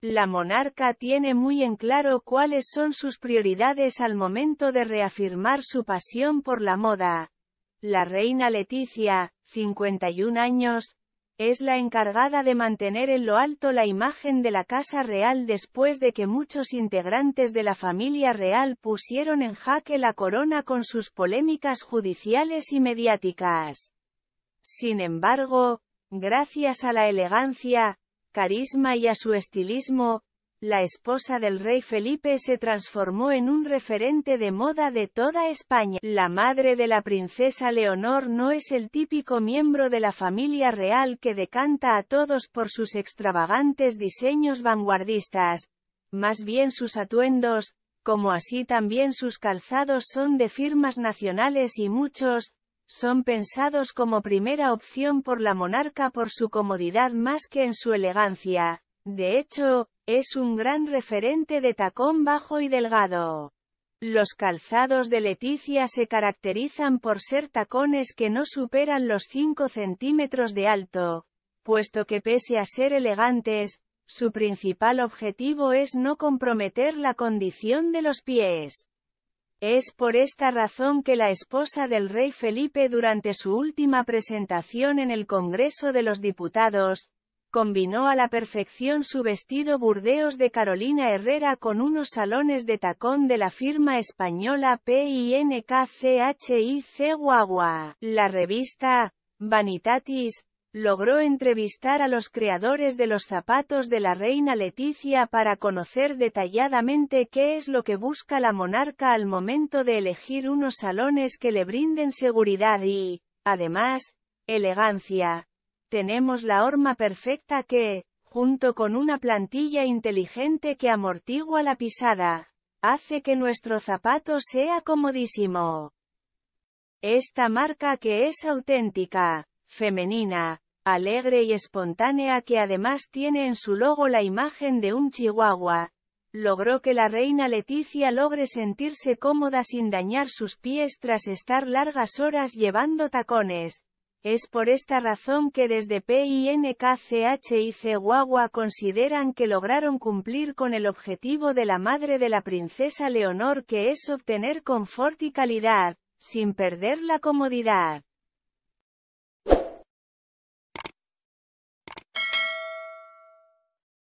La monarca tiene muy en claro cuáles son sus prioridades al momento de reafirmar su pasión por la moda. La reina Leticia, 51 años, es la encargada de mantener en lo alto la imagen de la Casa Real después de que muchos integrantes de la familia real pusieron en jaque la corona con sus polémicas judiciales y mediáticas. Sin embargo, gracias a la elegancia, carisma y a su estilismo, la esposa del rey Felipe se transformó en un referente de moda de toda España. La madre de la princesa Leonor no es el típico miembro de la familia real que decanta a todos por sus extravagantes diseños vanguardistas, más bien sus atuendos, como así también sus calzados son de firmas nacionales y muchos, son pensados como primera opción por la monarca por su comodidad más que en su elegancia. De hecho, es un gran referente de tacón bajo y delgado. Los calzados de Leticia se caracterizan por ser tacones que no superan los 5 centímetros de alto, puesto que pese a ser elegantes, su principal objetivo es no comprometer la condición de los pies. Es por esta razón que la esposa del rey Felipe durante su última presentación en el Congreso de los Diputados, combinó a la perfección su vestido burdeos de Carolina Herrera con unos salones de tacón de la firma española PINKCHIC Guagua. La revista, Vanitatis, logró entrevistar a los creadores de los zapatos de la reina Leticia para conocer detalladamente qué es lo que busca la monarca al momento de elegir unos salones que le brinden seguridad y, además, elegancia. Tenemos la horma perfecta que, junto con una plantilla inteligente que amortigua la pisada, hace que nuestro zapato sea comodísimo. Esta marca que es auténtica, femenina, alegre y espontánea que además tiene en su logo la imagen de un chihuahua, logró que la reina Leticia logre sentirse cómoda sin dañar sus pies tras estar largas horas llevando tacones. Es por esta razón que desde y Guagua consideran que lograron cumplir con el objetivo de la madre de la princesa Leonor que es obtener confort y calidad, sin perder la comodidad.